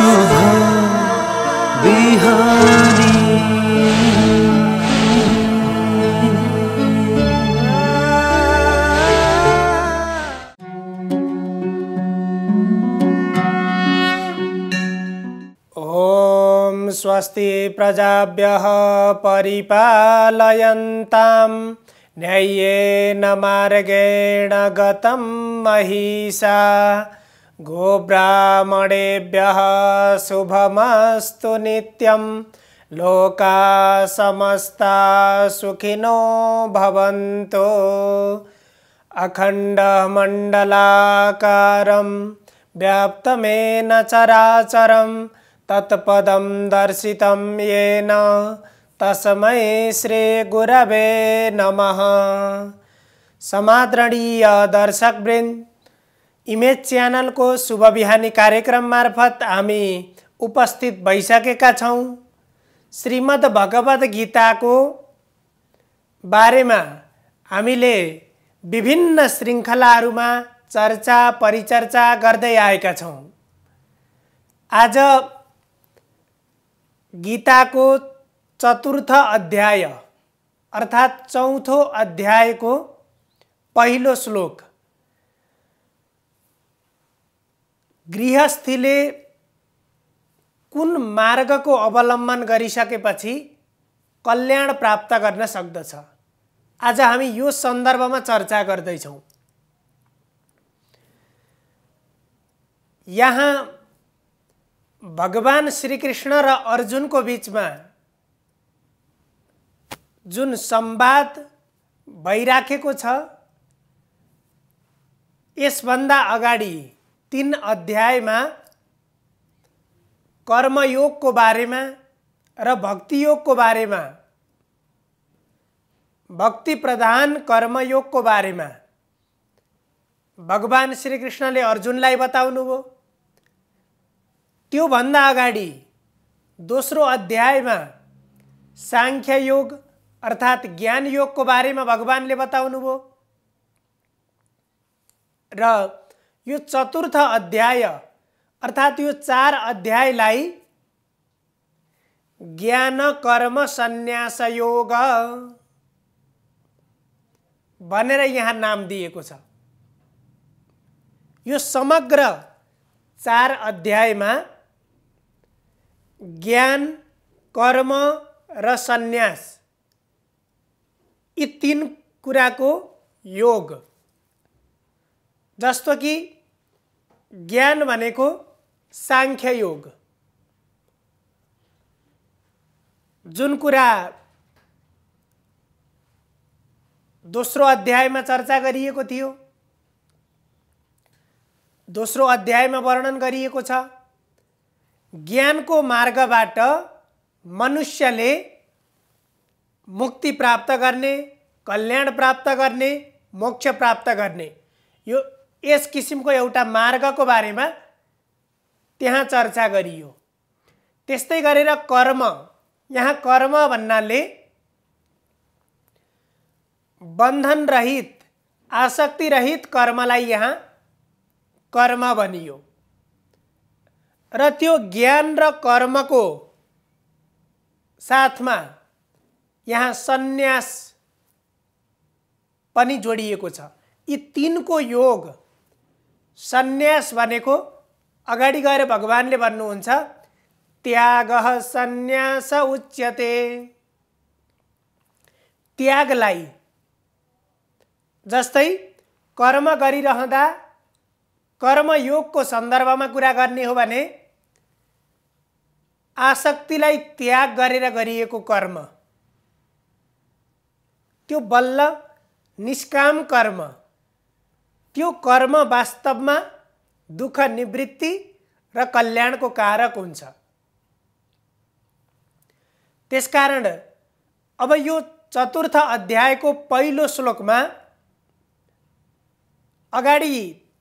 शोभा बिहारी स्वस्ति प्रजाभ्यः परिपालयन्तां न्याय्येन मार्गेण गतं महिषा गोब्राह्मणेभ्यः शुभमस्तु नित्यं लोका समस्ता सुखिनो भवन्तु अखण्डमण्डलाकारं व्याप्तमेन चराचरं तत्पदं दर्शितं येन तस्मै श्रीगुरवे नमः समादरणीय दर्शकवृन्द इमेज च्यानलको शुभ बिहानी कार्यक्रम मार्फत हामी उपस्थित भइसकेका छौँ श्रीमद् भगवद गीताको बारेमा हामीले विभिन्न श्रृङ्खलाहरूमा चर्चा परिचर्चा गर्दै आएका छौँ आज गीताको चतुर्थ अध्याय अर्थात् चौथो अध्यायको पहिलो श्लोक गृहस्थीले कुन मार्गको अवलम्बन गरिसकेपछि कल्याण प्राप्त गर्न सक्दछ आज हामी यो सन्दर्भमा चर्चा गर्दैछौँ यहाँ भगवान् श्रीकृष्ण र अर्जुनको बिचमा जुन संवाद भइराखेको छ यसभन्दा अगाडि तिन अध्यायमा कर्मयोगको बारेमा र भक्तियोगको बारेमा भक्ति प्रधान कर्मयोगको बारेमा भगवान् श्रीकृष्णले अर्जुनलाई बताउनुभयो त्योभन्दा अगाडि दोस्रो अध्यायमा योग अर्थात् ज्ञान योगको बारेमा भगवान्ले बताउनुभयो र यो चतुर्थ अध्याय अर्थात् यो चार अध्यायलाई ज्ञान कर्म सन्यास योग भनेर यहाँ नाम दिएको छ यो समग्र चार अध्यायमा ज्ञान कर्म र सन्यास यी तिन कुराको योग जस्तो कि ज्ञान को सांख्य योग जुन कुरा अध्याय में चर्चा गरिएको दोसों अध्याय में वर्णन ज्ञान को ज्ञानको मनुष्य ने मुक्ति प्राप्त करने कल्याण प्राप्त करने मोक्ष प्राप्त करने यो यस किसिमको एउटा मार्गको बारेमा त्यहाँ चर्चा गरियो त्यस्तै गरेर कर्म यहाँ कर्म भन्नाले बन्धनरहित आसक्तिरहित कर्मलाई यहाँ कर्म भनियो र त्यो ज्ञान र कर्मको साथमा यहाँ सन्यास पनि जोडिएको छ यी तिनको योग सन्यास भनेको अगाडि गएर भगवान्ले भन्नुहुन्छ त्याग सन्यास उच्यते त्यागलाई जस्तै कर्म गरिरहँदा कर्मयोगको सन्दर्भमा कुरा गर्ने हो भने आसक्तिलाई त्याग गरेर गरिएको कर्म त्यो बल्ल निष्काम कर्म त्यो कर्म वास्तवमा दुःख निवृत्ति र कल्याणको कारक हुन्छ त्यसकारण अब यो चतुर्थ अध्यायको पहिलो श्लोकमा अगाडि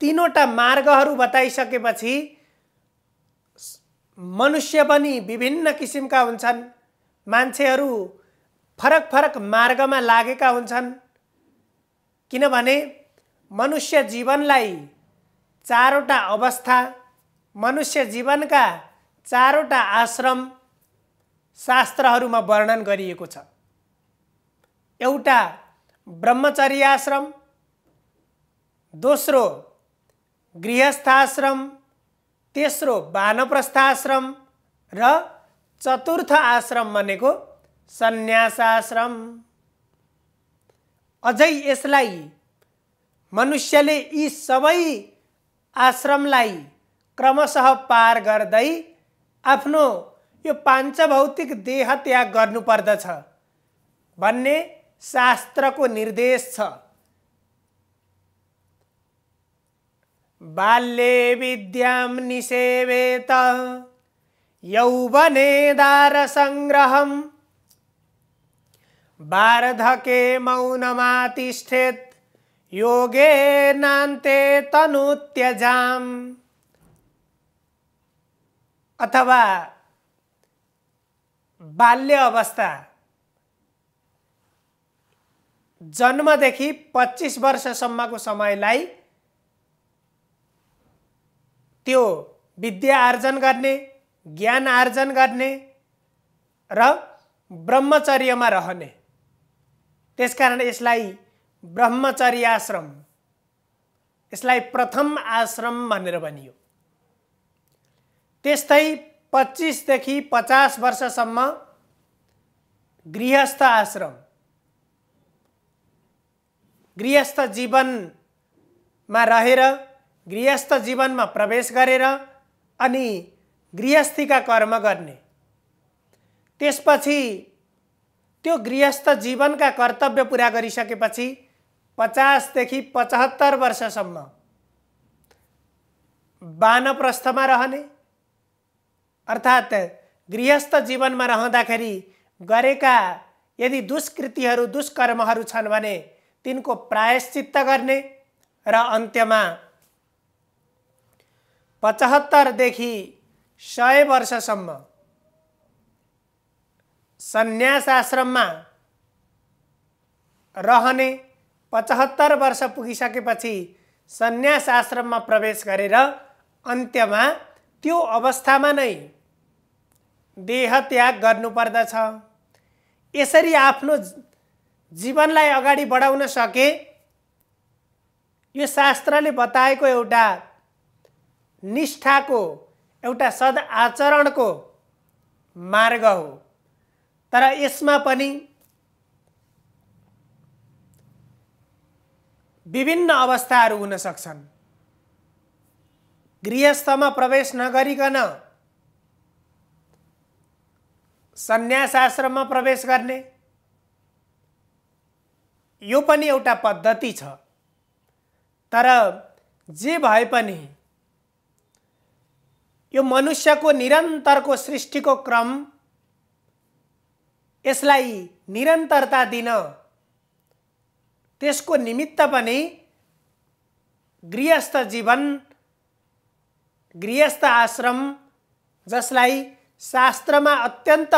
तिनवटा मार्गहरू बताइसकेपछि मनुष्य पनि विभिन्न किसिमका हुन्छन् मान्छेहरू फरक फरक मार्गमा लागेका हुन्छन् किनभने मनुष्य जीवनलाई चारवटा अवस्था मनुष्य जीवनका चारवटा आश्रम शास्त्रहरूमा वर्णन गरिएको छ एउटा ब्रह्मचर्य आश्रम दोस्रो गृहस्थाश्रम तेस्रो आश्रम र चतुर्थ आश्रम भनेको सन्यास आश्रम अझै यसलाई मनुष्यले यी सबै आश्रमलाई क्रमशः पार गर्दै आफ्नो यो भौतिक देह त्याग गर्नुपर्दछ भन्ने शास्त्रको निर्देश छ बाल्ये विद्यां निसेवेत यौवने दारसङ्ग्रहं वार्धके मौनमातिष्ठेत् योगे नान्ते तनुत्यजाम अथवा बाल्य अवस्था जन्मदेखि पच्चिस वर्षसम्मको समयलाई त्यो विद्या आर्जन गर्ने ज्ञान आर्जन गर्ने र ब्रह्मचर्यमा रहने त्यसकारण यसलाई ब्रह्मचर्य आश्रम यसलाई प्रथम आश्रम भनेर भनियो त्यस्तै पच्चिसदेखि पचास वर्षसम्म गृहस्थ आश्रम गृहस्थ जीवनमा रहेर गृहस्थ जीवनमा प्रवेश गरेर अनि गृहस्थीका कर्म गर्ने त्यसपछि त्यो गृहस्थ जीवनका कर्तव्य पुरा गरिसकेपछि पचासदेखि पचहत्तर वर्षसम्म बानप्रस्थमा रहने अर्थात् गृहस्थ जीवनमा रहँदाखेरि गरेका यदि दुष्कृतिहरू दुष्कर्महरू छन् भने तिनको प्रायश्चित्त गर्ने र अन्त्यमा पचहत्तरदेखि सय वर्षसम्म सन्यास आश्रममा रहने पचहत्तर वर्ष पुगिसकेपछि सन्यास आश्रममा प्रवेश गरेर अन्त्यमा त्यो अवस्थामा नै देह त्याग गर्नुपर्दछ यसरी आफ्नो जीवनलाई अगाडि बढाउन सके यो शास्त्रले बताएको एउटा निष्ठाको एउटा आचरणको मार्ग हो तर यसमा पनि विभिन्न अवस्थाहरू हुन सक्छन् गृहस्थमा प्रवेश नगरिकन सन्यास आश्रममा प्रवेश गर्ने यो पनि एउटा पद्धति छ तर जे भए पनि यो मनुष्यको निरन्तरको सृष्टिको क्रम यसलाई निरन्तरता दिन त्यसको निमित्त पनि गृहस्थ जीवन गृहस्थ आश्रम जसलाई शास्त्रमा अत्यन्त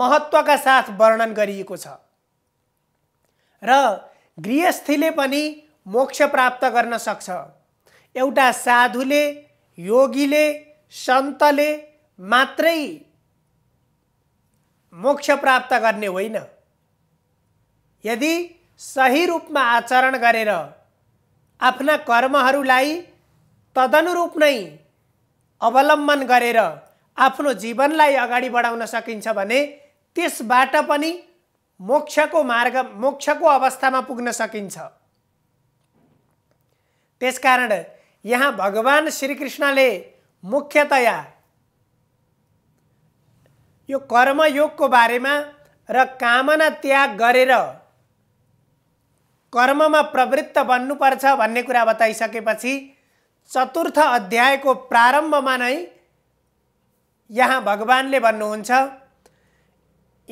महत्त्वका साथ वर्णन गरिएको छ र गृहस्थीले पनि मोक्ष प्राप्त गर्न सक्छ एउटा साधुले योगीले सन्तले मात्रै मोक्ष प्राप्त गर्ने होइन यदि सही रूपमा आचरण गरेर आफ्ना कर्महरूलाई तदनुरूप नै अवलम्बन गरेर आफ्नो जीवनलाई अगाडि बढाउन सकिन्छ भने त्यसबाट पनि मोक्षको मार्ग मोक्षको अवस्थामा पुग्न सकिन्छ त्यसकारण यहाँ भगवान् श्रीकृष्णले मुख्यतया यो कर्मयोगको बारेमा र कामना त्याग गरेर कर्ममा प्रवृत्त बन्नुपर्छ भन्ने कुरा बताइसकेपछि चतुर्थ अध्यायको प्रारम्भमा नै यहाँ भगवान्ले भन्नुहुन्छ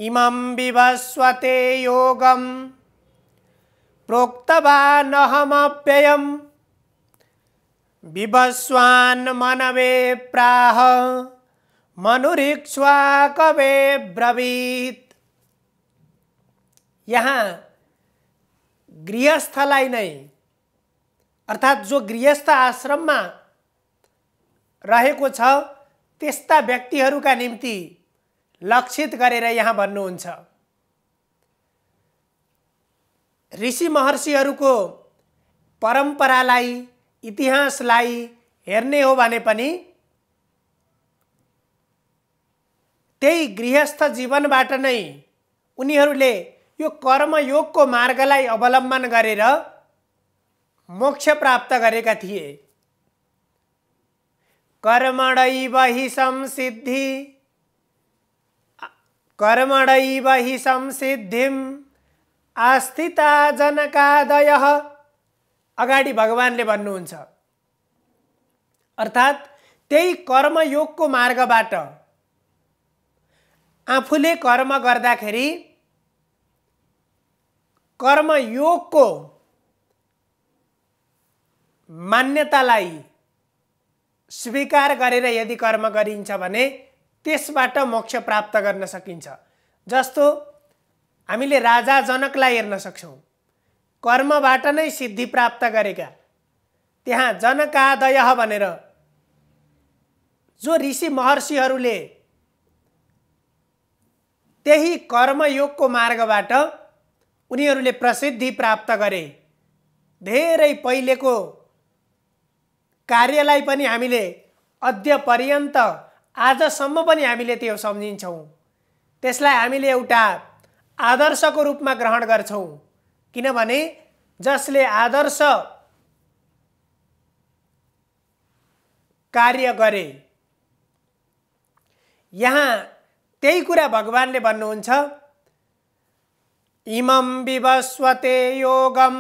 इमं विभस्वते योगम प्रोक्तवानहमप्ययम विभस्वान् मनवे प्राह मनुरिक्ष्वा कवे ब्रवीत यहाँ गृहस्थलाई नै अर्थात् जो गृहस्थ आश्रममा रहेको छ त्यस्ता व्यक्तिहरूका निम्ति लक्षित गरेर यहाँ भन्नुहुन्छ ऋषि महर्षिहरूको परम्परालाई इतिहासलाई हेर्ने हो भने पनि त्यही गृहस्थ जीवनबाट नै उनीहरूले यो कर्मयोगको मार्गलाई अवलम्बन गरेर मोक्ष प्राप्त गरेका थिए कर्मणै बहि संसिद्धि कर्मणै बहि संसिद्धिम आस्थिता जनकादय अगाडि भगवान्ले भन्नुहुन्छ अर्थात् त्यही कर्मयोगको मार्गबाट आफूले कर्म गर्दाखेरि कर्मयोगको मान्यतालाई स्वीकार गरेर यदि कर्म गरिन्छ भने त्यसबाट मोक्ष प्राप्त गर्न सकिन्छ जस्तो हामीले राजा जनकलाई हेर्न सक्छौँ कर्मबाट नै सिद्धि प्राप्त गरेका त्यहाँ जनकादय भनेर जो ऋषि महर्षिहरूले त्यही कर्मयोगको मार्गबाट उनीहरूले प्रसिद्धि प्राप्त गरे धेरै पहिलेको कार्यलाई पनि हामीले अद्य पर्यन्त आजसम्म पनि हामीले त्यो सम्झिन्छौँ त्यसलाई हामीले एउटा आदर्शको रूपमा ग्रहण गर्छौँ किनभने जसले आदर्श कार्य गरे यहाँ त्यही कुरा भगवान्ले भन्नुहुन्छ इमं विवस्वते योगम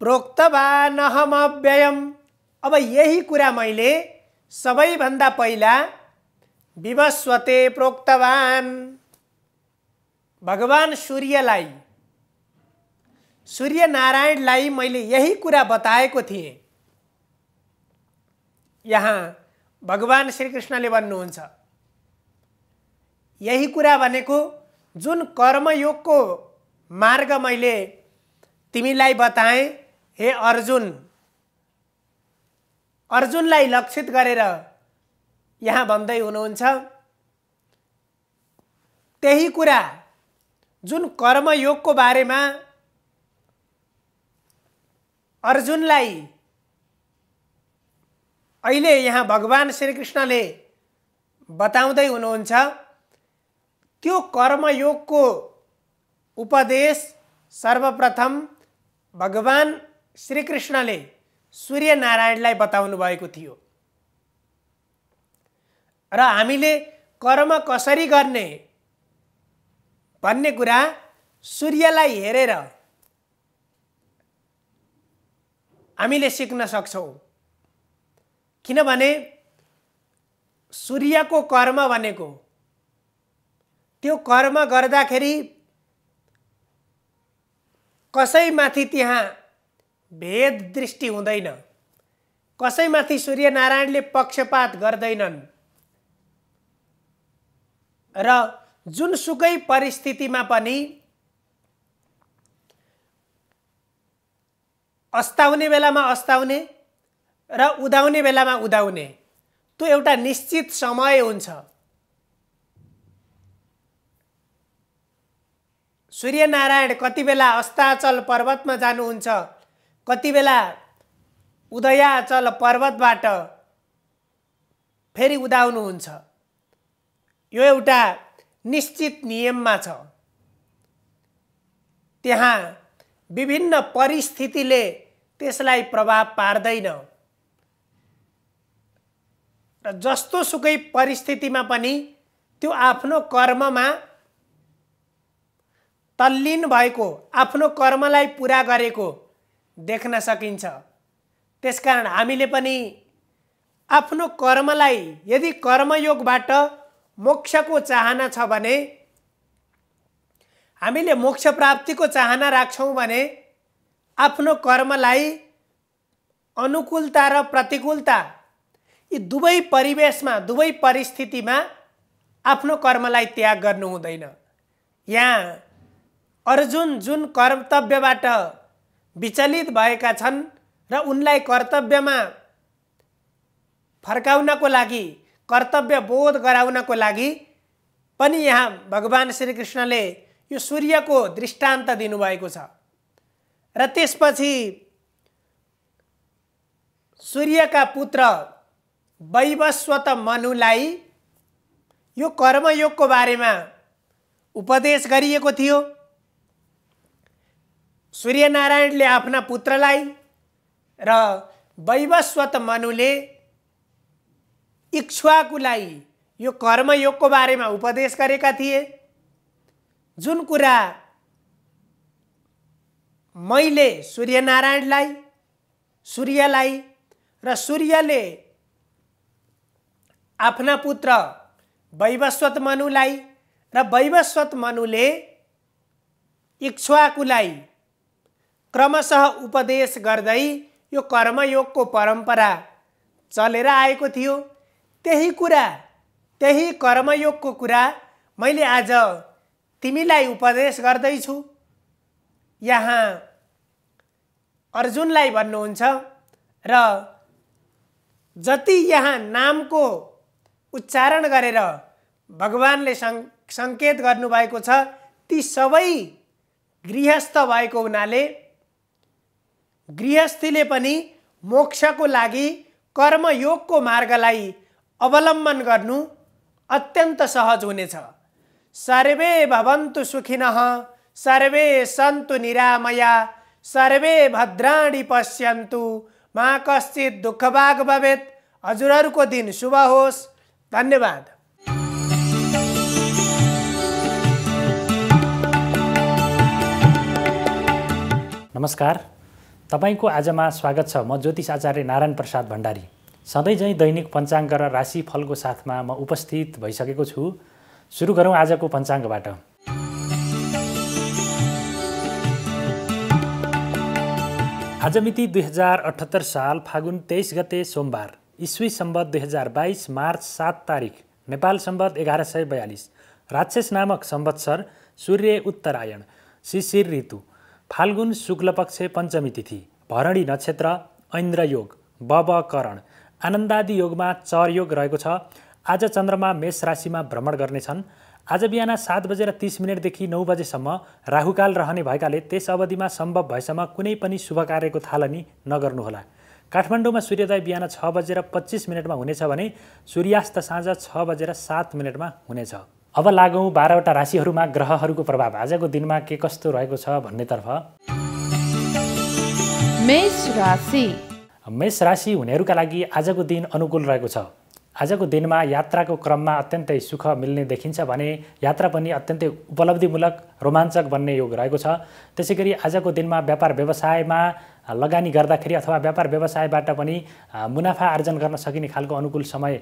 प्रोक्तवानहमव्ययम अब यही कुरा मैले सबैभन्दा पहिला विवस्वते प्रोक्तवान भगवान् सूर्यलाई नारायणलाई मैले यही कुरा बताएको थिएँ यहाँ भगवान् श्रीकृष्णले भन्नुहुन्छ यही कुरा भनेको जुन कर्मयोगको मार्ग मैले तिमीलाई बताएँ हे अर्जुन अर्जुनलाई लक्षित गरेर यहाँ भन्दै हुनुहुन्छ त्यही कुरा जुन कर्मयोगको बारेमा अर्जुनलाई अहिले यहाँ भगवान् श्रीकृष्णले बताउँदै हुनुहुन्छ त्यो कर्मयोगको उपदेश सर्वप्रथम भगवान् श्रीकृष्णले सूर्यनारायणलाई बताउनु भएको थियो र हामीले कर्म कसरी गर्ने भन्ने कुरा सूर्यलाई हेरेर हामीले सिक्न सक्छौँ किनभने सूर्यको कर्म भनेको त्यो कर्म गर्दाखेरि कसैमाथि त्यहाँ भेद दृष्टि हुँदैन कसैमाथि सूर्यनारायणले पक्षपात गर्दैनन् र जुनसुकै परिस्थितिमा पनि अस्ताउने बेलामा अस्ताउने र उदाउने बेलामा उदाउने त्यो एउटा निश्चित समय हुन्छ सूर्यनारायण कति बेला अस्ताचल पर्वतमा जानुहुन्छ कति बेला उदयाचल पर्वतबाट फेरि उदाउनुहुन्छ यो एउटा निश्चित नियममा छ त्यहाँ विभिन्न परिस्थितिले त्यसलाई प्रभाव पार्दैन र जस्तो सुकै परिस्थितिमा पनि त्यो आफ्नो कर्ममा तल्लीन भएको आफ्नो कर्मलाई पुरा गरेको देख्न सकिन्छ त्यसकारण हामीले पनि आफ्नो कर्मलाई यदि कर्मयोगबाट मोक्षको चाहना छ भने हामीले मोक्ष प्राप्तिको चाहना राख्छौँ भने आफ्नो कर्मलाई अनुकूलता र प्रतिकूलता यी दुवै परिवेशमा दुवै परिस्थितिमा आफ्नो कर्मलाई त्याग गर्नु हुँदैन यहाँ अर्जुन जुन कर्तव्यबाट विचलित भएका छन् र उनलाई कर्तव्यमा फर्काउनको लागि कर्तव्य बोध गराउनको लागि पनि यहाँ भगवान् श्रीकृष्णले यो सूर्यको दृष्टान्त दिनुभएको छ र त्यसपछि सूर्यका पुत्र वैवस्वत मनुलाई यो कर्मयोगको बारेमा उपदेश गरिएको थियो सूर्यनारायणले आफ्ना पुत्रलाई र वैवस्वत मनुले इक्ष्वाकुलाई यो कर्मयोगको बारेमा उपदेश गरेका थिए जुन कुरा मैले सूर्यनारायणलाई सूर्यलाई र सूर्यले आफ्ना पुत्र वैवस्वत मनुलाई र वैवस्वत मनुले इक्ष्वाकुलाई क्रमशः उपदेश गर्दै यो कर्मयोगको परम्परा चलेर आएको थियो त्यही कुरा त्यही कर्मयोगको कुरा मैले आज तिमीलाई उपदेश गर्दैछु यहाँ अर्जुनलाई भन्नुहुन्छ र जति यहाँ नामको उच्चारण गरेर भगवान्ले सङ् सङ्केत गर्नुभएको छ ती सबै गृहस्थ भएको हुनाले गृहस्थीले पनि मोक्षको लागि कर्मयोगको मार्गलाई अवलम्बन गर्नु अत्यन्त सहज हुनेछ सर्वे भवन्तु सुखिन सर्वे सन्तु निरामया सर्वे भद्राणि पश्यन्तु मा कश्चित दुःखभाग भवेत् हजुरहरूको दिन शुभ होस् धन्यवाद नमस्कार तपाईँको आजमा स्वागत छ म ज्योतिष आचार्य नारायण प्रसाद भण्डारी सधैँ सधैँझै दैनिक पञ्चाङ्ग र राशिफलको साथमा म उपस्थित भइसकेको छु सुरु गरौँ आजको पञ्चाङ्गबाट आज मिति दुई हजार अठहत्तर साल फागुन तेइस गते सोमबार इस्वी सम्बत दुई हजार बाइस मार्च सात तारिक नेपाल सम्बत एघार सय बयालिस राक्षस नामक सम्वत्सर सूर्य उत्तरायण शिशिर ऋतु फाल्गुन शुक्लपक्ष पञ्चमी तिथि भरणी नक्षत्र ऐन्द्र ऐन्द्रयोग बबकरण आनन्दादि योगमा चर योग रहेको छ आज चन्द्रमा मेष राशिमा भ्रमण गर्नेछन् आज बिहान सात बजेर तिस मिनटदेखि नौ बजेसम्म राहुकाल रहने भएकाले त्यस अवधिमा सम्भव भएसम्म कुनै पनि शुभ कार्यको थालनी नगर्नुहोला काठमाडौँमा सूर्योदय बिहान छ बजेर पच्चिस मिनटमा हुनेछ भने सूर्यास्त साँझ छ बजेर सात मिनटमा हुनेछ अब लागौँ बाह्रवटा राशिहरूमा ग्रहहरूको प्रभाव आजको दिनमा के कस्तो रहेको छ भन्नेतर्फ मेष राशि हुनेहरूका लागि आजको दिन अनुकूल रहेको छ आजको दिनमा यात्राको क्रममा अत्यन्तै सुख मिल्ने देखिन्छ भने यात्रा पनि अत्यन्तै उपलब्धिमूलक रोमाञ्चक बन्ने योग रहेको छ त्यसै गरी आजको दिनमा व्यापार व्यवसायमा लगानी गर्दाखेरि अथवा व्यापार व्यवसायबाट पनि मुनाफा आर्जन गर्न सकिने खालको अनुकूल समय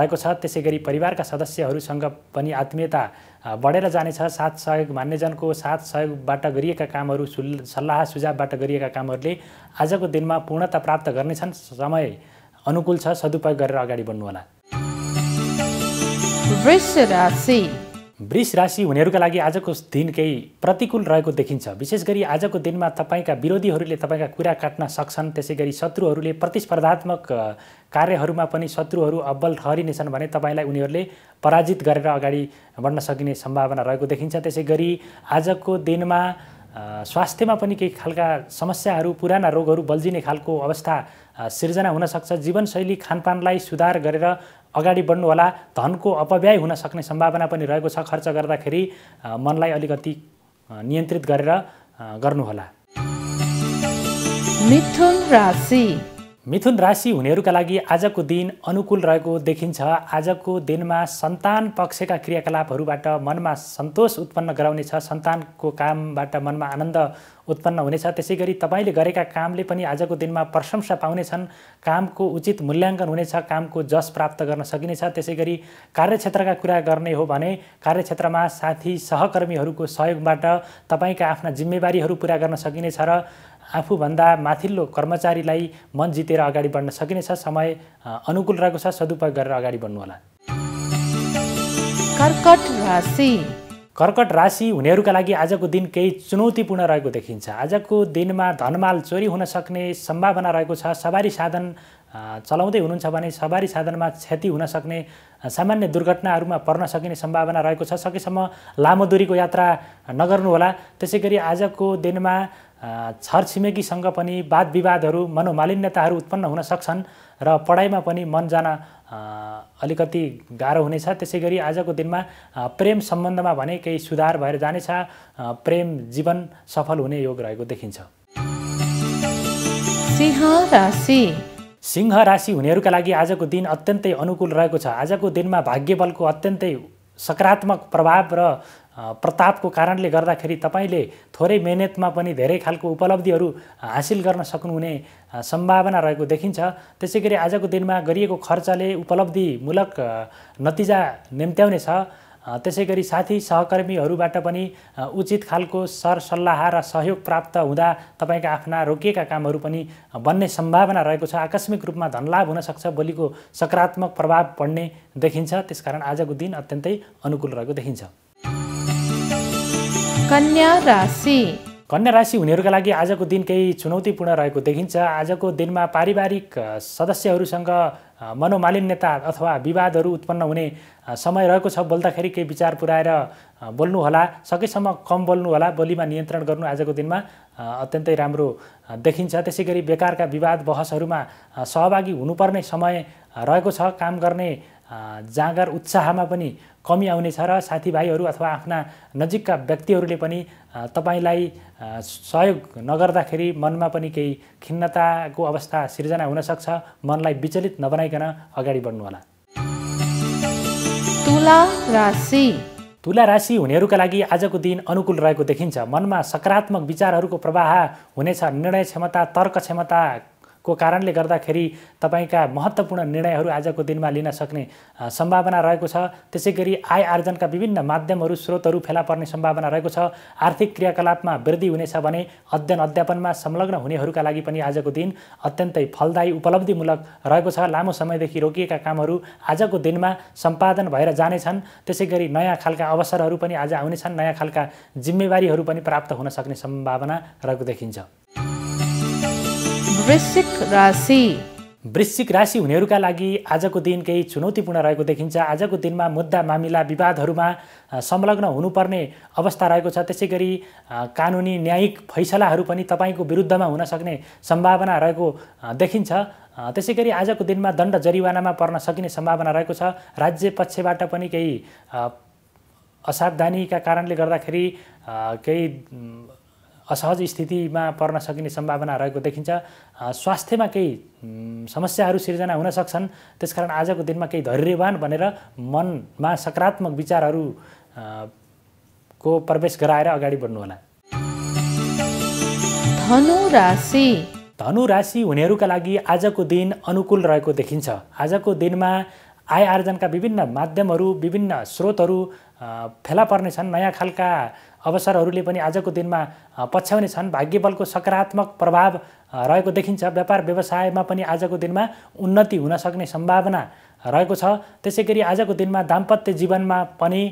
रहेको छ त्यसै गरी परिवारका सदस्यहरूसँग पनि आत्मीयता बढेर जानेछ साथ सहयोग मान्यजनको साथ सहयोगबाट गरिएका कामहरू सु सल्लाह सुझावबाट गरिएका कामहरूले आजको दिनमा पूर्णता प्राप्त गर्नेछन् समय अनुकूल छ सदुपयोग गरेर अगाडि बढ्नुहोला वृष राशि हुनेहरूका लागि आजको दिन केही प्रतिकूल रहेको देखिन्छ विशेष गरी आजको दिनमा तपाईँका विरोधीहरूले तपाईँका कुरा काट्न सक्छन् त्यसै गरी शत्रुहरूले प्रतिस्पर्धात्मक कार्यहरूमा पनि शत्रुहरू अब्बल ठहरिनेछन् भने तपाईँलाई उनीहरूले पराजित गरेर अगाडि बढ्न सकिने सम्भावना रहेको देखिन्छ त्यसै गरी आजको दिनमा स्वास्थ्यमा पनि केही खालका समस्याहरू पुराना रोगहरू बल्झिने खालको अवस्था सिर्जना हुनसक्छ जीवनशैली खानपानलाई सुधार गरेर अगाडि बढ्नुहोला धनको अपव्यय हुन सक्ने सम्भावना पनि रहेको छ खर्च गर्दाखेरि मनलाई अलिकति नियन्त्रित गरेर गर्नुहोला मिथुन राशि मिथुन राशि हुनेहरूका लागि आजको दिन अनुकूल रहेको देखिन्छ आजको दिनमा सन्तान पक्षका क्रियाकलापहरूबाट मनमा सन्तोष उत्पन्न गराउनेछ सन्तानको कामबाट मनमा आनन्द उत्पन्न हुनेछ त्यसै गरी तपाईँले गरेका कामले पनि आजको दिनमा प्रशंसा पाउनेछन् कामको उचित मूल्याङ्कन हुनेछ कामको जस प्राप्त गर्न सकिनेछ त्यसै गरी कार्यक्षेत्रका कुरा गर्ने हो भने कार्यक्षेत्रमा साथी सहकर्मीहरूको सहयोगबाट तपाईँका आफ्ना जिम्मेवारीहरू पुरा गर्न सकिनेछ र आफूभन्दा माथिल्लो कर्मचारीलाई मन जितेर अगाडि बढ्न सकिनेछ समय अनुकूल रहेको छ सदुपयोग गरेर अगाडि बढ्नुहोला कर्कट राशि कर्कट राशि हुनेहरूका लागि आजको दिन केही चुनौतीपूर्ण रहेको देखिन्छ आजको दिनमा धनमाल चोरी हुन सक्ने सम्भावना रहेको छ सवारी साधन चलाउँदै हुनुहुन्छ भने सवारी साधनमा क्षति हुन सक्ने सामान्य दुर्घटनाहरूमा पर्न सकिने सम्भावना रहेको छ सकेसम्म लामो दूरीको यात्रा नगर्नुहोला त्यसै गरी आजको दिनमा छरछिमेकीसँग पनि वाद विवादहरू मनोमालिन्यताहरू उत्पन्न हुन सक्छन् र पढाइमा पनि मन जान अलिकति गाह्रो हुनेछ त्यसै गरी आजको दिनमा प्रेम सम्बन्धमा भने केही सुधार भएर जानेछ प्रेम जीवन सफल हुने योग रहेको देखिन्छ सिंह राशि सिंह राशि हुनेहरूका लागि आजको दिन अत्यन्तै अनुकूल रहेको छ आजको दिनमा भाग्य बलको अत्यन्तै सकारात्मक प्रभाव र प्रतापको कारणले गर्दाखेरि तपाईँले थोरै मेहनतमा पनि धेरै खालको उपलब्धिहरू हासिल गर्न सक्नुहुने सम्भावना रहेको देखिन्छ त्यसै गरी आजको दिनमा गरिएको खर्चले उपलब्धिमूलक नतिजा निम्त्याउने छ त्यसै गरी साथी सहकर्मीहरूबाट पनि उचित खालको सरसल्लाह र सहयोग प्राप्त हुँदा तपाईँका आफ्ना रोकिएका कामहरू पनि बन्ने सम्भावना रहेको छ आकस्मिक रूपमा धनलाभ हुनसक्छ भोलिको सकारात्मक प्रभाव पर्ने देखिन्छ त्यसकारण आजको दिन अत्यन्तै अनुकूल रहेको देखिन्छ कन्या राशि कन्या राशि हुनेहरूका लागि आजको दिन केही चुनौतीपूर्ण रहेको देखिन्छ आजको दिनमा पारिवारिक सदस्यहरूसँग मनोमालिन्यता अथवा विवादहरू उत्पन्न हुने समय रहेको छ बोल्दाखेरि केही विचार पुऱ्याएर बोल्नुहोला सकेसम्म कम बोल्नुहोला बोलीमा नियन्त्रण गर्नु आजको दिनमा अत्यन्तै राम्रो देखिन्छ त्यसै गरी बेकारका विवाद बहसहरूमा सहभागी हुनुपर्ने समय रहेको छ काम गर्ने जाँगर उत्साहमा पनि कमी आउनेछ र साथीभाइहरू अथवा आफ्ना नजिकका व्यक्तिहरूले पनि तपाईँलाई सहयोग नगर्दाखेरि मनमा पनि केही खिन्नताको अवस्था सिर्जना हुनसक्छ मनलाई विचलित नबनाइकन अगाडि बढ्नुहोला तुला राशि तुला राशि हुनेहरूका लागि आजको दिन अनुकूल रहेको देखिन्छ मनमा सकारात्मक विचारहरूको प्रवाह हुनेछ निर्णय क्षमता तर्क क्षमता को कारणले गर्दाखेरि तपाईँका महत्त्वपूर्ण निर्णयहरू आजको दिनमा लिन सक्ने सम्भावना रहेको छ त्यसै गरी आय आर्जनका विभिन्न माध्यमहरू स्रोतहरू फेला पर्ने सम्भावना रहेको छ आर्थिक क्रियाकलापमा वृद्धि हुनेछ भने अध्ययन अध्यापनमा संलग्न हुनेहरूका लागि पनि आजको दिन अत्यन्तै फलदायी उपलब्धिमूलक रहेको छ लामो समयदेखि रोकिएका कामहरू आजको दिनमा सम्पादन भएर जानेछन् त्यसै गरी नयाँ खालका अवसरहरू पनि आज आउनेछन् नयाँ खालका जिम्मेवारीहरू पनि प्राप्त हुन सक्ने सम्भावना रहेको देखिन्छ वृश्चिक राशि वृश्चिक राशि हुनेहरूका लागि आजको दिन केही चुनौतीपूर्ण रहेको देखिन्छ आजको दिनमा मुद्दा मामिला विवादहरूमा संलग्न हुनुपर्ने अवस्था रहेको छ त्यसै गरी कानुनी न्यायिक फैसलाहरू पनि तपाईँको विरुद्धमा हुन सक्ने सम्भावना रहेको देखिन्छ त्यसै गरी आजको दिनमा दण्ड जरिवानामा पर्न सकिने सम्भावना रहेको छ राज्य पक्षबाट पनि केही असावधानीका कारणले गर्दाखेरि केही असहज स्थितिमा पर्न सकिने सम्भावना रहेको देखिन्छ स्वास्थ्यमा केही समस्याहरू सिर्जना हुन सक्छन् त्यसकारण आजको दिनमा केही धैर्यवान भनेर मनमा सकारात्मक विचारहरू को प्रवेश गराएर अगाडि बढ्नुहोला धनु राशि धनु राशि हुनेहरूका लागि आजको दिन अनुकूल रहेको देखिन्छ आजको दिनमा आय आर्जनका विभिन्न माध्यमहरू विभिन्न स्रोतहरू फेला पर्नेछन् नयाँ खालका अवसरहरूले पनि आजको दिनमा पछ्याउने छन् भाग्यबलको सकारात्मक प्रभाव रहेको देखिन्छ व्यापार व्यवसायमा पनि आजको दिनमा उन्नति हुन सक्ने सम्भावना रहेको छ त्यसै गरी आजको दिनमा दाम्पत्य जीवनमा पनि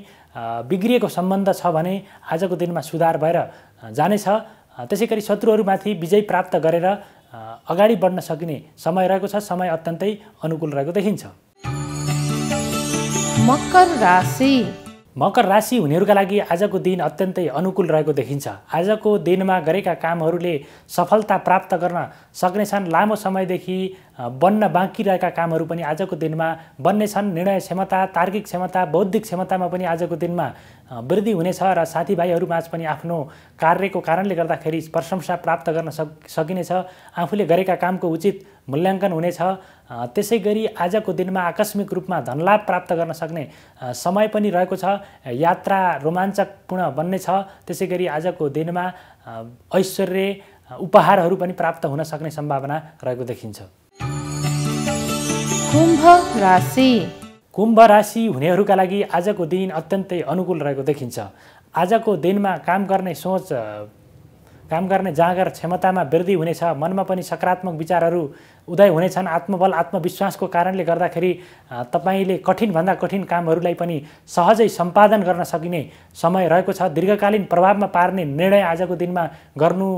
बिग्रिएको सम्बन्ध छ भने आजको दिनमा सुधार भएर जानेछ त्यसै गरी शत्रुहरूमाथि विजय प्राप्त गरेर अगाडि बढ्न सकिने समय रहेको छ समय अत्यन्तै अनुकूल रहेको देखिन्छ मकर राशि मकर राशि हुनेहरूका लागि आजको दिन अत्यन्तै अनुकूल रहेको देखिन्छ आजको दिनमा गरेका कामहरूले सफलता प्राप्त गर्न सक्नेछन् लामो समयदेखि बन्न बाँकी रहेका कामहरू पनि आजको दिनमा बन्नेछन् निर्णय क्षमता तार्किक क्षमता बौद्धिक क्षमतामा पनि आजको दिनमा वृद्धि हुनेछ र साथीभाइहरूमाझ पनि आफ्नो कार्यको कारणले गर्दाखेरि प्रशंसा प्राप्त गर्न सक सकिनेछ आफूले गरेका कामको उचित मूल्याङ्कन हुनेछ त्यसै गरी आजको दिनमा आकस्मिक रूपमा धनलाभ प्राप्त गर्न सक्ने समय पनि रहेको छ यात्रा रोमाञ्चकपूर्ण बन्नेछ त्यसै गरी आजको दिनमा ऐश्वर्य उपहारहरू पनि प्राप्त हुन सक्ने सम्भावना रहेको देखिन्छ कुम्भ राशि कुम्भ राशि हुनेहरूका लागि आजको दिन अत्यन्तै अनुकूल रहेको देखिन्छ आजको दिनमा काम गर्ने सोच काम गर्ने जाँगर क्षमतामा वृद्धि हुनेछ मनमा पनि सकारात्मक विचारहरू उदय हुनेछन् आत्मबल आत्मविश्वासको कारणले गर्दाखेरि तपाईँले कठिनभन्दा कठिन कामहरूलाई पनि सहजै सम्पादन गर्न सकिने समय रहेको छ दीर्घकालीन प्रभावमा पार्ने निर्णय आजको दिनमा गर्नु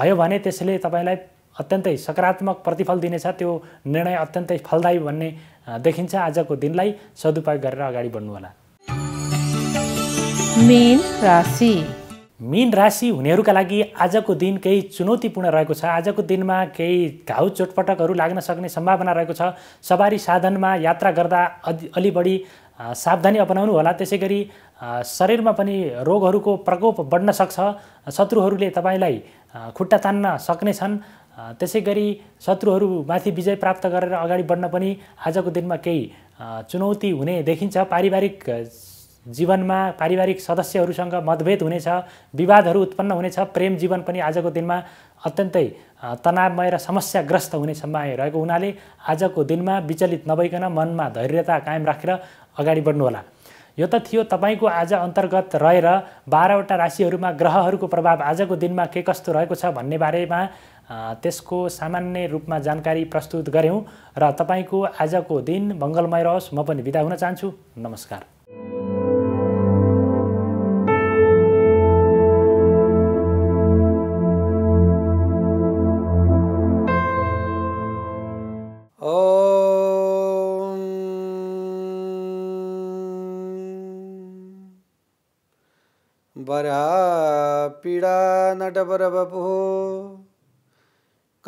भयो भने त्यसले तपाईँलाई अत्यन्तै सकारात्मक प्रतिफल दिनेछ त्यो निर्णय अत्यन्तै फलदायी भन्ने देखिन्छ आजको दिनलाई सदुपयोग गरेर अगाडि बढ्नु होला मेन राशि मीन राशि हुनेहरूका लागि आजको दिन केही चुनौतीपूर्ण रहेको छ आजको दिनमा केही घाउ चोटपटकहरू लाग्न सक्ने सम्भावना रहेको छ सवारी साधनमा यात्रा गर्दा अलि बढी सावधानी अपनाउनु होला त्यसै गरी शरीरमा पनि रोगहरूको प्रकोप बढ्न सक्छ शत्रुहरूले तपाईँलाई खुट्टा तान्न सक्नेछन् त्यसै गरी शत्रुहरूमाथि विजय प्राप्त गरेर अगाडि बढ्न पनि आजको दिनमा केही चुनौती हुने देखिन्छ पारिवारिक जीवनमा पारिवारिक सदस्यहरूसँग मतभेद हुनेछ विवादहरू उत्पन्न हुनेछ प्रेम जीवन पनि आजको दिनमा अत्यन्तै तनावमय र समस्याग्रस्त हुने समय रहेको हुनाले आजको दिनमा विचलित नभइकन मनमा धैर्यता कायम राखेर अगाडि बढ्नुहोला यो त थियो तपाईँको आज अन्तर्गत रहेर बाह्रवटा राशिहरूमा ग्रहहरूको प्रभाव आजको दिनमा के कस्तो रहेको छ भन्ने बारेमा त्यसको सामान्य रूपमा जानकारी प्रस्तुत गऱ्यौँ र तपाईँको आजको दिन मङ्गलमय रहोस् म पनि बिदा हुन चाहन्छु नमस्कार बरा पीडा नटवरबभो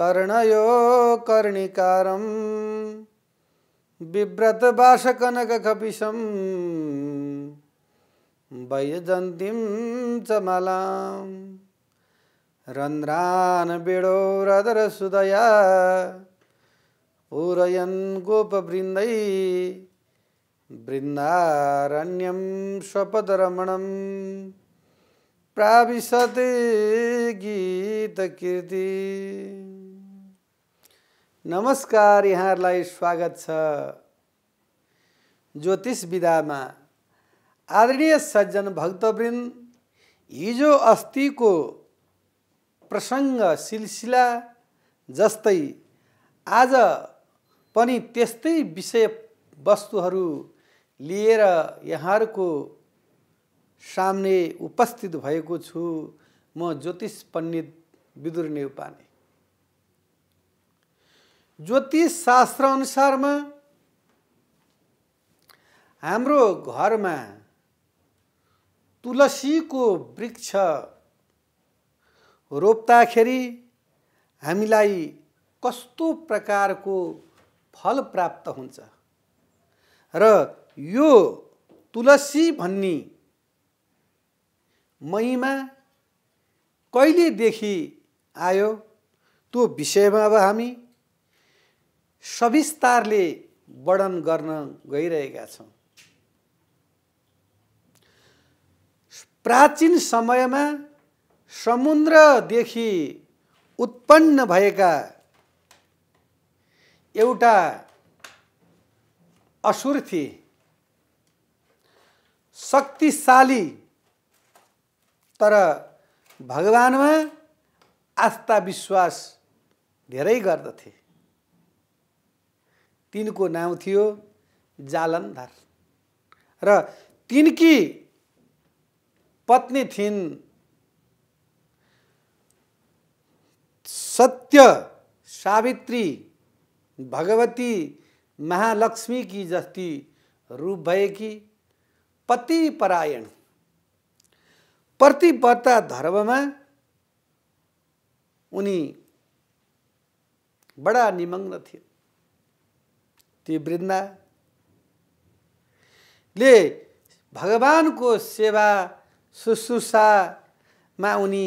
कर्णयो कर्णिकारं बिभ्रतबाषकनककपिशं वैजन्तीं च मलां रन्ध्रान्बिडोरदरसुदया पूरयन् गोपवृन्दै वृन्दारण्यं स्वपदरमणं प्राविशते गीतकीर्ति नमस्कार यहाँहरूलाई स्वागत छ ज्योतिष विधामा आदरणीय सज्जन भक्तवृन्द हिजो अस्तिको प्रसङ्ग सिलसिला जस्तै आज पनि त्यस्तै विषय वस्तुहरू लिएर यहाँहरूको सामने उपस्थित भएको छु म ज्योतिष पण्डित बिदुर नेउपाने ज्योतिष शास्त्र अनुसारमा हाम्रो घरमा तुलसीको वृक्ष रोप्दाखेरि हामीलाई कस्तो प्रकारको फल प्राप्त हुन्छ र यो तुलसी भन्ने महिमा कहिलेदेखि आयो त्यो विषयमा अब हामी सविस्तारले वर्णन गर्न गइरहेका छौँ प्राचीन समयमा समुद्रदेखि उत्पन्न भएका एउटा असुर थिए शक्तिशाली तर भगवानमा आस्था विश्वास धेरै गर्दथे तिनको नाउँ थियो जालन्धर र तिनकी पत्नी थिइन् सत्य सावित्री भगवती महालक्ष्मी की जस्ती रूप भएकी पतिपरायण प्रतिपत्ता धर्ममा उनी बडा निमग्न थिए ती वृन्दाले भगवानको सेवा शुश्रूषामा उनी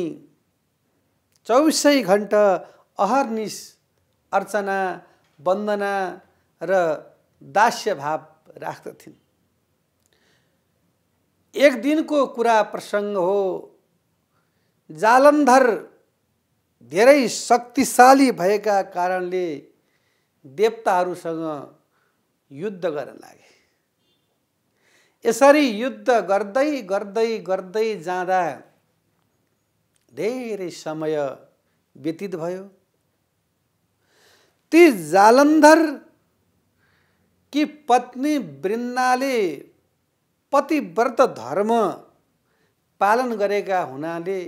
चौबिसै घन्टा अहर्निस अर्चना वन्दना र दास्य भाव राख्दथिन् एक दिनको कुरा प्रसङ्ग हो जालन्धर धेरै शक्तिशाली भएका कारणले देवताहरूसँग युद्ध गर्न लागे यसरी युद्ध गर्दै गर्दै गर्दै जाँदा धेरै समय व्यतीत भयो ती जालन्धर कि पत्नी वृन्दाले पतिव्रत धर्म पालन गरेका हुनाले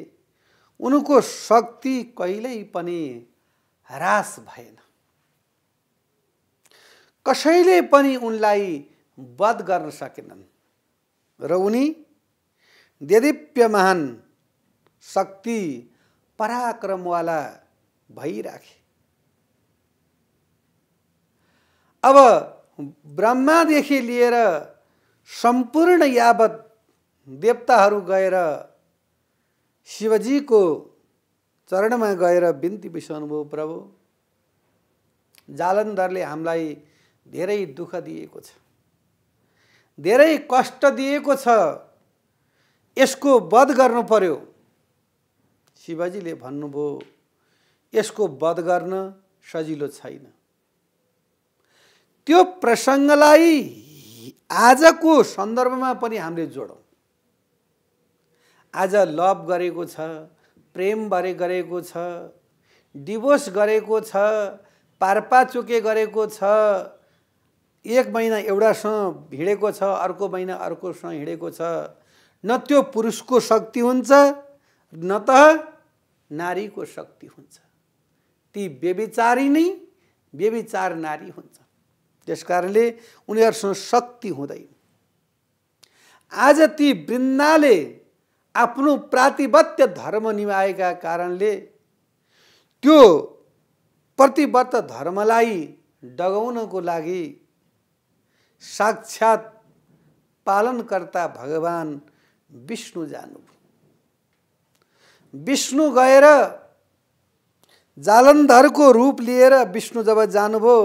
उनको शक्ति कहिल्यै पनि ह्रास भएन कसैले पनि उनलाई वध गर्न सकेनन् र उनी महान शक्ति पराक्रमवाला भइराखे अब ब्रह्मादेखि लिएर सम्पूर्ण यावत देवताहरू गएर शिवजीको चरणमा गएर बिन्ती बिसाउनुभयो प्रभु जालन्धरले हामीलाई धेरै दुःख दिएको छ धेरै कष्ट दिएको छ यसको वध गर्नु पर्यो शिवजीले भन्नुभयो यसको वध गर्न सजिलो छैन त्यो प्रसङ्गलाई आजको सन्दर्भमा पनि हामीले जोडौँ आज लभ गरेको छ प्रेम भरे गरेको छ डिभोर्स गरेको छ पारपा चुके गरेको छ एक महिना एउटासँग हिँडेको छ अर्को महिना अर्कोसँग हिँडेको छ न त्यो पुरुषको शक्ति हुन्छ न त नारीको शक्ति हुन्छ ती व्यविचारी नै व्यविचार नारी हुन्छ त्यस कारणले उनीहरूसँग शक्ति हुँदैन आज ती वृन्दाले आफ्नो प्रातिबद्ध धर्म निभाएका कारणले त्यो प्रतिबद्ध धर्मलाई डगाउनको लागि साक्षात पालनकर्ता भगवान विष्णु जानु विष्णु गएर जालन्धरको रूप लिएर विष्णु जब जानुभयो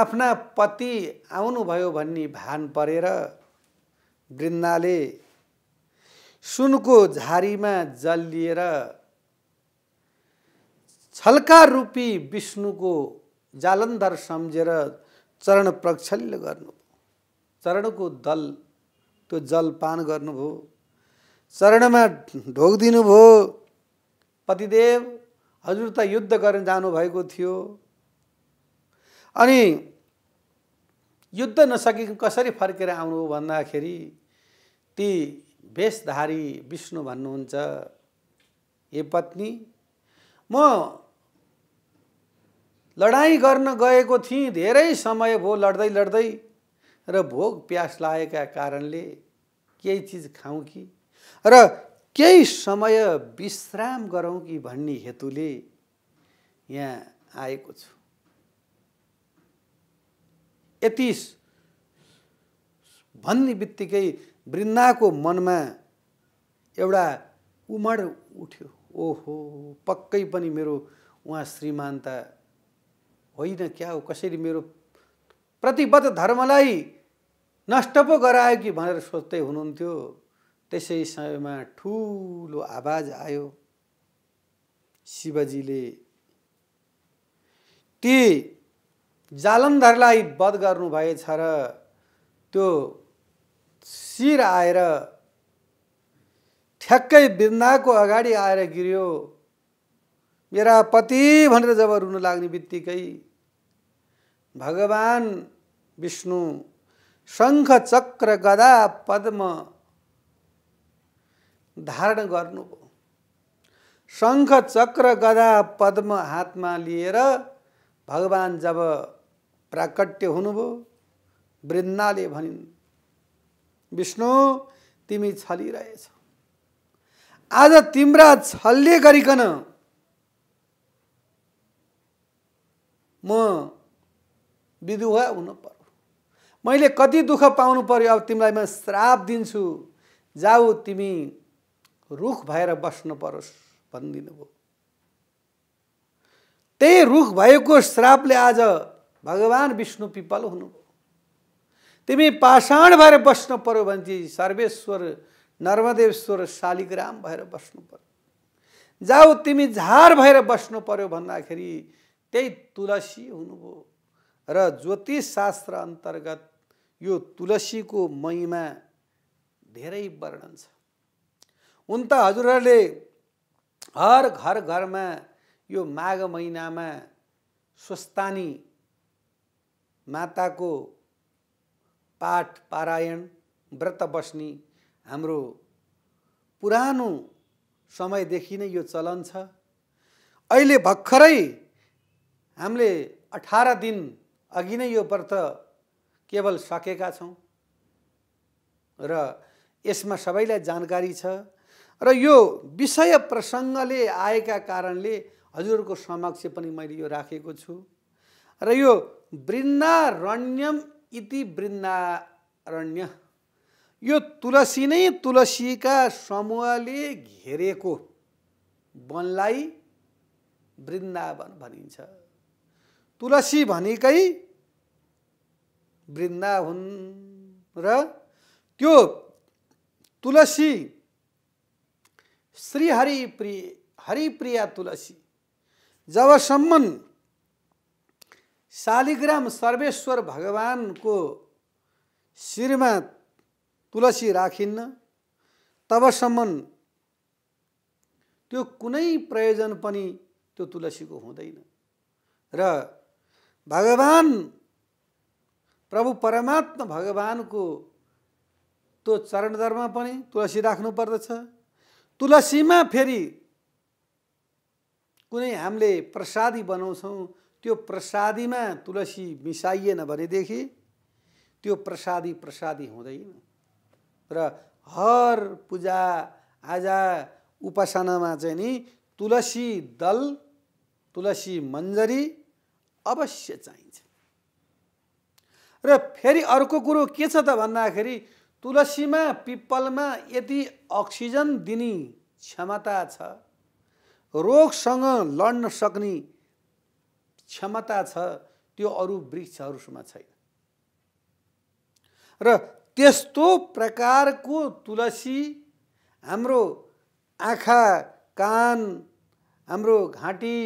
आफ्ना पति आउनुभयो भन्ने भान परेर वृन्दाले सुनको झारीमा जल लिएर छल्का रूपी विष्णुको जालन्धर सम्झेर चरण प्रक्षल्य गर्नु चरणको दल त्यो जल पान गर्नुभयो चरणमा ढोग दिनुभयो पतिदेव हजुर त युद्ध गर्न जानुभएको थियो अनि युद्ध नसकि कसरी फर्केर आउनु भन्दाखेरि ती भेषधारी विष्णु भन्नुहुन्छ हे पत्नी म लडाइँ गर्न गएको थिएँ धेरै समय भयो लड्दै लड्दै र भोग प्यास लागेका कारणले केही चिज खाउँ कि र केही समय विश्राम गरौँ कि भन्ने हेतुले यहाँ आएको छु यति भन्ने बित्तिकै वृन्दाको मनमा एउटा उमड उठ्यो ओहो पक्कै पनि मेरो उहाँ श्रीमान त होइन क्या हो कसरी मेरो प्रतिबद्ध धर्मलाई नष्ट पो गरायो कि भनेर सोच्दै हुनुहुन्थ्यो त्यसै समयमा ठुलो आवाज आयो शिवजीले ती जालन्धरलाई वध गर्नुभएछ र त्यो शिर आएर ठ्याक्कै वृन्दाको अगाडि आएर गिर्यो मेरा पति भनेर जब रुनु लाग्ने बित्तिकै भगवान विष्णु शङ्ख चक्र गदा पद्म धारण गर्नुभयो शङ्ख चक्र गदा पद्म हातमा लिएर भगवान् जब प्राकट्य हुनुभयो वृन्दाले भनिन् विष्णु तिमी छलिरहेछ आज तिम्रा छल्ले गरिकन म विधुवा हुनु पर्यो मैले कति दुःख पाउनु पर्यो अब तिमीलाई म श्राप दिन्छु जाऊ तिमी रुख भएर बस्नु परोस् भनिदिनु भयो त्यही रुख भएको श्रापले आज भगवान् विष्णु पिपल हुनुभयो तिमी पाषाण भएर बस्नु पर्यो भने चाहिँ सर्वेश्वर नर्मदेश्वर शालिग्राम भएर बस्नु पर्यो जाऊ तिमी झार भएर बस्नु पर्यो भन्दाखेरि त्यही तुलसी हुनुभयो र ज्योतिष शास्त्र अन्तर्गत यो तुलसीको महिमा धेरै वर्णन छ उन त हजुरहरूले हर घर घरमा यो माघ महिनामा स्वस्तानी माताको पाठ पारायण व्रत बस्ने हाम्रो पुरानो समयदेखि नै यो चलन छ अहिले भर्खरै हामीले अठार दिन अघि नै यो व्रत केवल सकेका छौँ र यसमा सबैलाई जानकारी छ र यो विषय प्रसङ्गले आएका कारणले हजुरहरूको समक्ष पनि मैले यो राखेको छु र यो वृन्दारण्यम इति वृन्दारण्य यो तुलसी नै तुलसीका समूहले घेरेको वनलाई वृन्दावन भनिन्छ तुलसी भनेकै वृन्दा हुन् र त्यो तुलसी श्री हरिप्रिय हरिप्रिया तुलसी जबसम्म शालिग्राम सर्वेश्वर भगवानको शिरमा तुलसी राखिन्न तबसम्म त्यो कुनै प्रयोजन पनि त्यो तुलसीको हुँदैन र भगवान् प्रभु परमात्मा भगवानको त्यो चरण चरणदरमा पनि तुलसी राख्नु पर्दछ तुलसीमा फेरि कुनै हामीले प्रसादी बनाउँछौँ त्यो प्रसादीमा तुलसी मिसाइएन भनेदेखि त्यो प्रसादी प्रसादी हुँदैन र हर पूजा आजा उपासनामा चाहिँ नि तुलसी दल तुलसी मन्जरी अवश्य चाहिन्छ र फेरि अर्को कुरो के छ त भन्दाखेरि तुलसीमा पिप्पलमा यदि अक्सिजन दिने क्षमता छ रोगसँग लड्न सक्ने क्षमता छ त्यो अरू वृक्षहरूसम्म छैन र त्यस्तो प्रकारको तुलसी हाम्रो आँखा कान हाम्रो घाँटी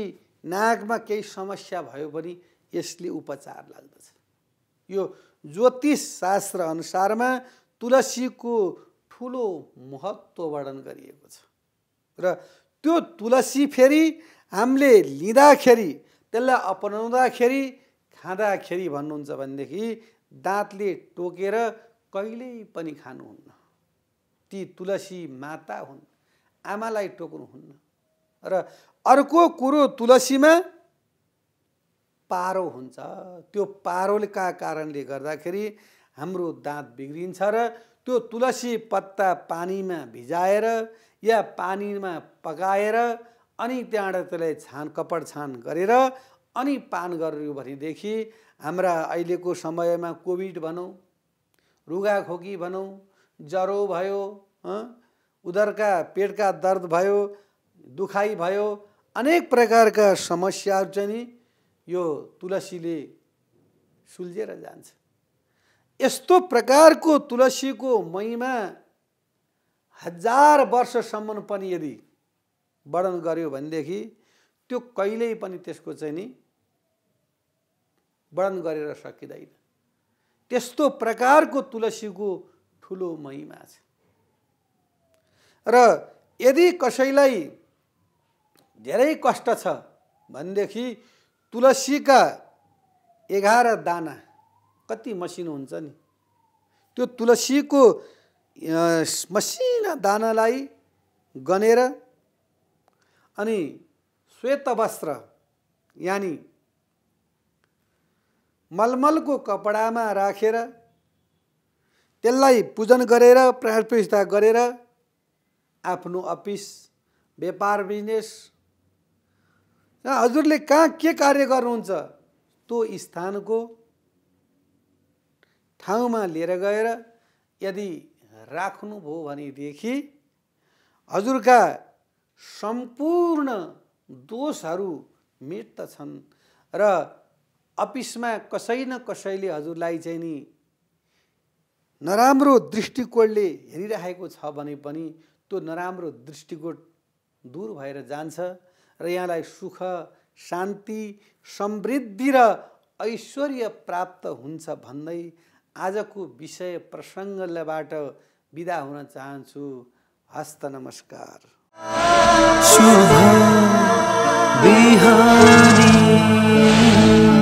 नाकमा केही समस्या भयो भने यसले उपचार लाग्दछ यो ज्योतिष शास्त्र अनुसारमा तुलसीको ठुलो महत्त्व वर्णन गरिएको छ र त्यो तुलसी फेरि हामीले लिँदाखेरि त्यसलाई अपनाउँदाखेरि खाँदाखेरि भन्नुहुन्छ भनेदेखि दाँतले टोकेर कहिल्यै पनि खानुहुन्न ती तुलसी माता हुन् आमालाई टोक्नुहुन्न र अर्को कुरो तुलसीमा पारो हुन्छ त्यो पारोका कारणले गर्दाखेरि हाम्रो दाँत बिग्रिन्छ र त्यो तुलसी पत्ता पानीमा भिजाएर या पानीमा पकाएर अनि त्यहाँबाट त्यसलाई छान कपड छान गरेर अनि पान गर्यो भनेदेखि हाम्रा अहिलेको समयमा कोभिड भनौँ रुगाखोकी भनौँ जरो भयो उदरका पेटका दर्द भयो दुखाइ भयो अनेक प्रकारका समस्याहरू चाहिँ नि यो तुलसीले सुल्झेर जान्छ यस्तो प्रकारको तुलसीको महिमा हजार वर्षसम्म पनि यदि वर्णन गर्यो भनेदेखि त्यो कहिल्यै पनि त्यसको चाहिँ नि वर्णन गरेर सकिँदैन त्यस्तो प्रकारको तुलसीको ठुलो महिमा छ र यदि कसैलाई धेरै कष्ट छ भनेदेखि तुलसीका एघार दाना कति मसिनो हुन्छ नि त्यो तुलसीको मसिना दानालाई गनेर अनि श्वेत वस्त्र यानि मलमलको कपडामा राखेर त्यसलाई पूजन गरेर प्रार्थना गरेर आफ्नो अफिस व्यापार बिजनेस हजुरले कहाँ के कार्य गर्नुहुन्छ त्यो स्थानको ठाउँमा लिएर गएर यदि राख्नुभयो भनेदेखि हजुरका सम्पूर्ण दोषहरू मृत छन् र अफिसमा कसै न कसैले हजुरलाई चाहिँ नि नराम्रो दृष्टिकोणले हेरिरहेको छ भने पनि त्यो नराम्रो दृष्टिकोण दूर भएर जान्छ र यहाँलाई सुख शान्ति समृद्धि र ऐश्वर्य प्राप्त हुन्छ भन्दै आजको विषय प्रसङ्गबाट बिदा हुन चाहन्छु हस्त नमस्कार शुभ